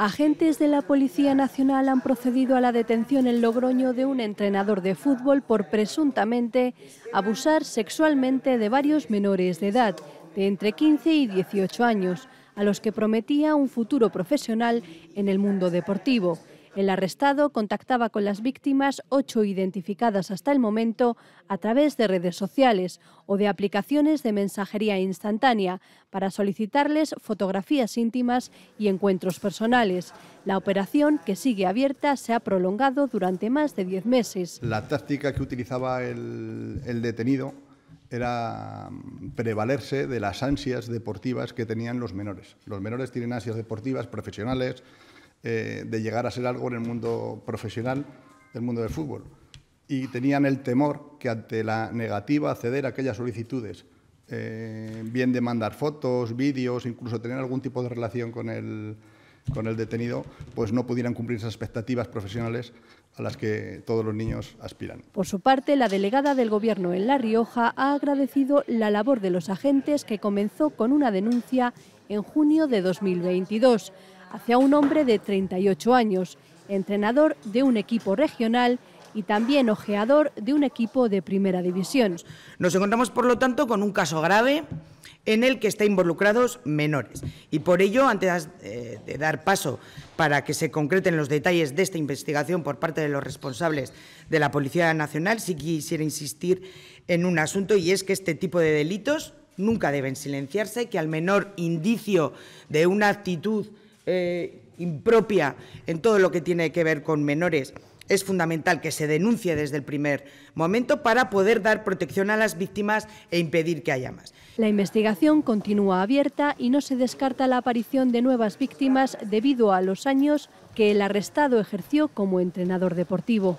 Agentes de la Policía Nacional han procedido a la detención en Logroño de un entrenador de fútbol por presuntamente abusar sexualmente de varios menores de edad, de entre 15 y 18 años, a los que prometía un futuro profesional en el mundo deportivo. El arrestado contactaba con las víctimas, ocho identificadas hasta el momento, a través de redes sociales o de aplicaciones de mensajería instantánea para solicitarles fotografías íntimas y encuentros personales. La operación, que sigue abierta, se ha prolongado durante más de diez meses. La táctica que utilizaba el, detenido era mm, prevalerse de las ansias deportivas que tenían los menores. Los menores tienen ansias deportivas profesionales, eh, de llegar a ser algo en el mundo profesional, del mundo del fútbol. Y tenían el temor que ante la negativa ceder a aquellas solicitudes, eh, bien de mandar fotos, vídeos, incluso tener algún tipo de relación con el, con el detenido, pues no pudieran cumplir esas expectativas profesionales a las que todos los niños aspiran. Por su parte, la delegada del Gobierno en La Rioja ha agradecido la labor de los agentes que comenzó con una denuncia en junio de 2022 hacia un hombre de 38 años, entrenador de un equipo regional y también ojeador de un equipo de primera división. Nos encontramos, por lo tanto, con un caso grave en el que están involucrados menores. Y por ello, antes eh, de dar paso para que se concreten los detalles de esta investigación por parte de los responsables de la Policía Nacional, sí quisiera insistir en un asunto y es que este tipo de delitos nunca deben silenciarse, que al menor indicio de una actitud eh, impropia en todo lo que tiene que ver con menores, es fundamental que se denuncie desde el primer momento para poder dar protección a las víctimas e impedir que haya más. La investigación continúa abierta y no se descarta la aparición de nuevas víctimas debido a los años que el arrestado ejerció como entrenador deportivo.